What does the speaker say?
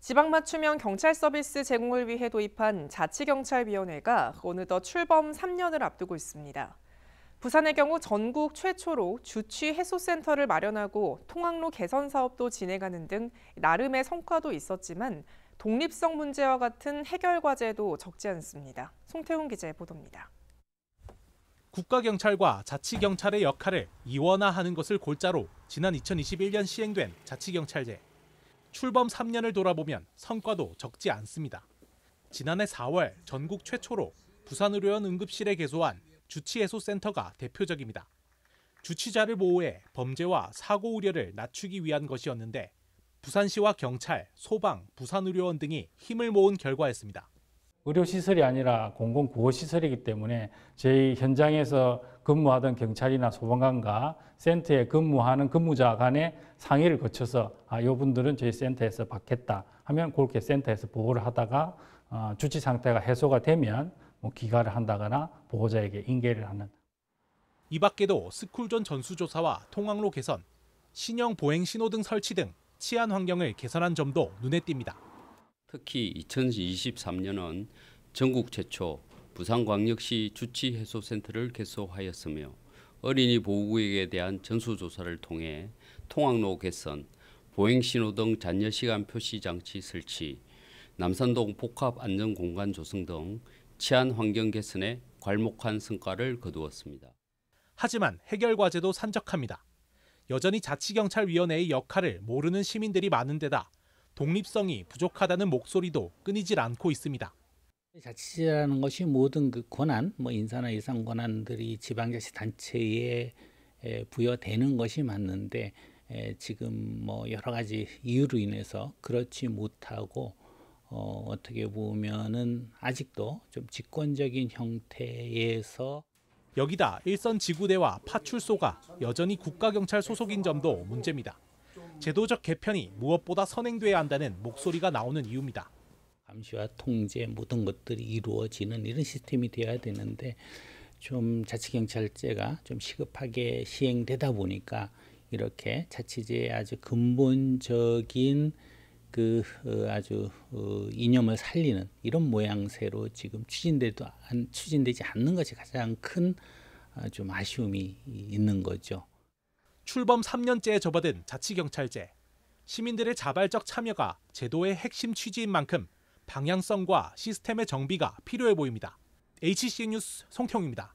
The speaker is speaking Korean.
지방 맞춤형 경찰 서비스 제공을 위해 도입한 자치경찰위원회가 어느덧 출범 3년을 앞두고 있습니다. 부산의 경우 전국 최초로 주취 해소센터를 마련하고 통학로 개선 사업도 진행하는 등 나름의 성과도 있었지만 독립성 문제와 같은 해결 과제도 적지 않습니다. 송태훈 기자의 보도입니다. 국가경찰과 자치경찰의 역할을 이원화하는 것을 골자로 지난 2021년 시행된 자치경찰제. 출범 3년을 돌아보면 성과도 적지 않습니다. 지난해 4월 전국 최초로 부산의료원 응급실에 개소한 주치해소센터가 대표적입니다. 주치자를 보호해 범죄와 사고 우려를 낮추기 위한 것이었는데 부산시와 경찰, 소방, 부산의료원 등이 힘을 모은 결과였습니다. 의료시설이 아니라 공공구호시설이기 때문에 저희 현장에서 근무하던 경찰이나 소방관과 센터에 근무하는 근무자 간의 상의를 거쳐서 아, 이 분들은 저희 센터에서 받겠다 하면 그렇게 센터에서 보호를 하다가 어, 주치 상태가 해소가 되면 뭐 귀가를 한다거나 보호자에게 인계를 하는. 이 밖에도 스쿨존 전수조사와 통항로 개선, 신형 보행 신호등 설치 등 치안 환경을 개선한 점도 눈에 띕니다. 특히 2023년은 전국 최초 부산광역시 주치해소센터를 개소하였으며 어린이 보호구역에 대한 전수조사를 통해 통학로 개선, 보행신호 등 잔여시간 표시장치 설치, 남산동 복합안전공간 조성 등 치안환경 개선에 괄목한 성과를 거두었습니다. 하지만 해결 과제도 산적합니다. 여전히 자치경찰위원회의 역할을 모르는 시민들이 많은 데다 독립성이 부족하다는 목소리도 끊이질 않고 있습니다. 자치라는 것이 모든 그 권한, 뭐 인사나 예산 권한들이 지방자치단체에 부여되는 것이 맞는데 지금 뭐 여러 가지 이유로 인해서 그렇지 못하고 어, 어떻게 보면은 아직도 좀 집권적인 형태에서 여기다 일선 지구대와 파출소가 여전히 국가경찰 소속인 점도 문제입니다. 제도적 개편이 무엇보다 선행돼야 한다는 목소리가 나오는 이유입니다. 감시와 통제 모든 것들이 이루어지는 이런 시스템이 되어야 되는데 좀 자치경찰제가 좀 시급하게 시행되다 보니까 이렇게 자치제의 아주 근본적인 그 어, 아주 어, 이념을 살리는 이런 모양새로 지금 추진되도 추진되지 않는 것이 가장 큰 좀 아, 아쉬움이 있는 거죠. 출범 3년째에 접어든 자치경찰제. 시민들의 자발적 참여가 제도의 핵심 취지인 만큼 방향성과 시스템의 정비가 필요해 보입니다. h c 뉴스 송평입니다.